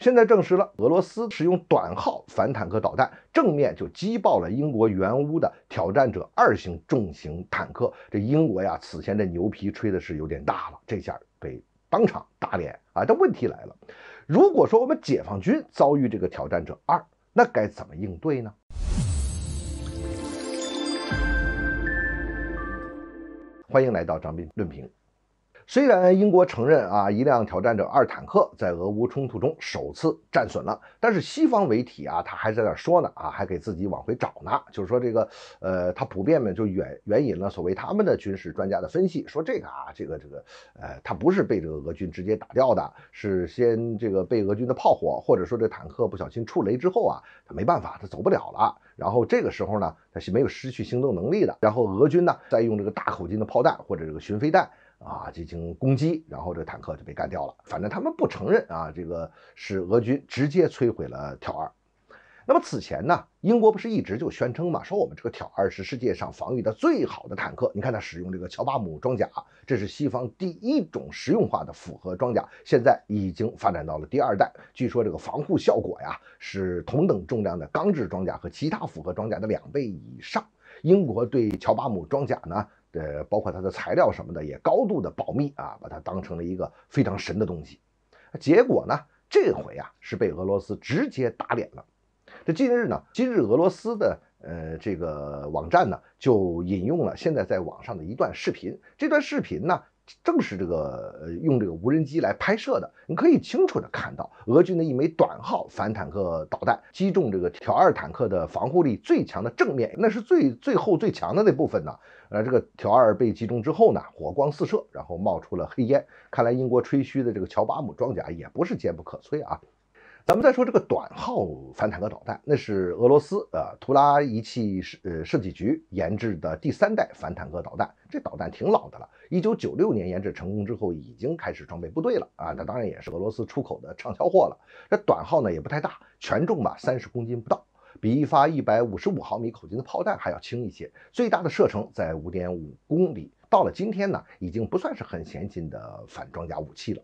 现在证实了，俄罗斯使用短号反坦克导弹正面就击爆了英国原乌的挑战者二型重型坦克。这英国呀，此前这牛皮吹的是有点大了，这下被当场打脸啊！但问题来了，如果说我们解放军遭遇这个挑战者二，那该怎么应对呢？欢迎来到张斌论评。虽然英国承认啊，一辆挑战者二坦克在俄乌冲突中首次战损了，但是西方媒体啊，他还在那说呢啊，还给自己往回找呢。就是说这个，呃，他普遍呢就援援引了所谓他们的军事专家的分析，说这个啊，这个这个，呃，他不是被这个俄军直接打掉的，是先这个被俄军的炮火或者说这坦克不小心触雷之后啊，他没办法，他走不了了。然后这个时候呢，他是没有失去行动能力的。然后俄军呢，再用这个大口径的炮弹或者这个巡飞弹。啊，进行攻击，然后这坦克就被干掉了。反正他们不承认啊，这个是俄军直接摧毁了挑二。那么此前呢，英国不是一直就宣称嘛，说我们这个挑二是世界上防御的最好的坦克。你看它使用这个乔巴姆装甲，这是西方第一种实用化的复合装甲，现在已经发展到了第二代。据说这个防护效果呀，是同等重量的钢制装甲和其他复合装甲的两倍以上。英国对乔巴姆装甲呢？呃，包括它的材料什么的也高度的保密啊，把它当成了一个非常神的东西。结果呢，这回啊是被俄罗斯直接打脸了。这近日呢，今日俄罗斯的呃这个网站呢就引用了现在在网上的一段视频，这段视频呢。正是这个用这个无人机来拍摄的，你可以清楚的看到，俄军的一枚短号反坦克导弹击中这个条二坦克的防护力最强的正面，那是最最后最强的那部分呢。呃，这个条二被击中之后呢，火光四射，然后冒出了黑烟。看来英国吹嘘的这个乔巴姆装甲也不是坚不可摧啊。咱们再说这个短号反坦克导弹，那是俄罗斯呃图拉仪器设呃设计局研制的第三代反坦克导弹。这导弹挺老的了，一九九六年研制成功之后已经开始装备部队了啊。那当然也是俄罗斯出口的畅销货了。这短号呢也不太大，全重吧三十公斤不到，比一发一百五十五毫米口径的炮弹还要轻一些。最大的射程在五点五公里。到了今天呢，已经不算是很先进的反装甲武器了。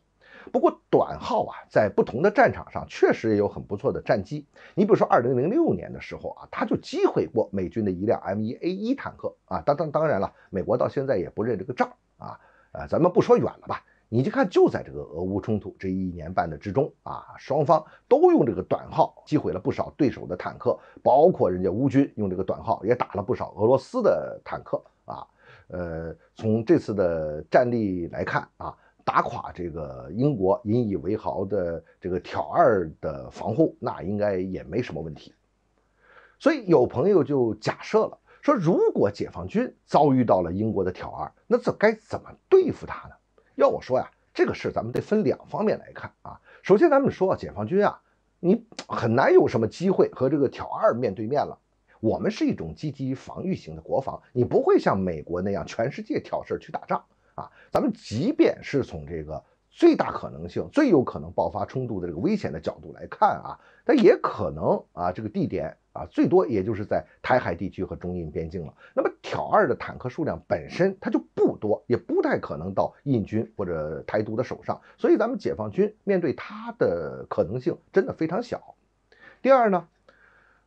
不过，短号啊，在不同的战场上确实也有很不错的战绩。你比如说，二零零六年的时候啊，他就击毁过美军的一辆 M1A1 坦克啊。当当当然了，美国到现在也不认这个账啊。呃，咱们不说远了吧，你就看就在这个俄乌冲突这一年半的之中啊，双方都用这个短号击毁了不少对手的坦克，包括人家乌军用这个短号也打了不少俄罗斯的坦克啊。呃，从这次的战例来看啊。打垮这个英国引以为豪的这个挑二的防护，那应该也没什么问题。所以有朋友就假设了，说如果解放军遭遇到了英国的挑二，那这该怎么对付他呢？要我说呀，这个事咱们得分两方面来看啊。首先，咱们说解放军啊，你很难有什么机会和这个挑二面对面了。我们是一种积极防御型的国防，你不会像美国那样全世界挑事去打仗。啊，咱们即便是从这个最大可能性、最有可能爆发冲突的这个危险的角度来看啊，它也可能啊，这个地点啊，最多也就是在台海地区和中印边境了。那么，挑二的坦克数量本身它就不多，也不太可能到印军或者台独的手上，所以咱们解放军面对它的可能性真的非常小。第二呢，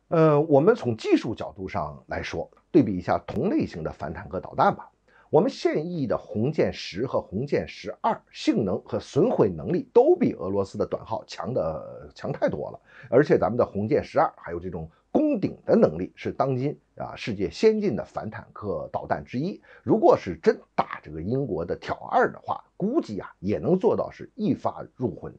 呃，我们从技术角度上来说，对比一下同类型的反坦克导弹吧。我们现役的红箭十和红箭十二性能和损毁能力都比俄罗斯的短号强的强太多了，而且咱们的红箭十二还有这种攻顶的能力，是当今啊世界先进的反坦克导弹之一。如果是真打这个英国的挑二的话，估计啊也能做到是一发入魂。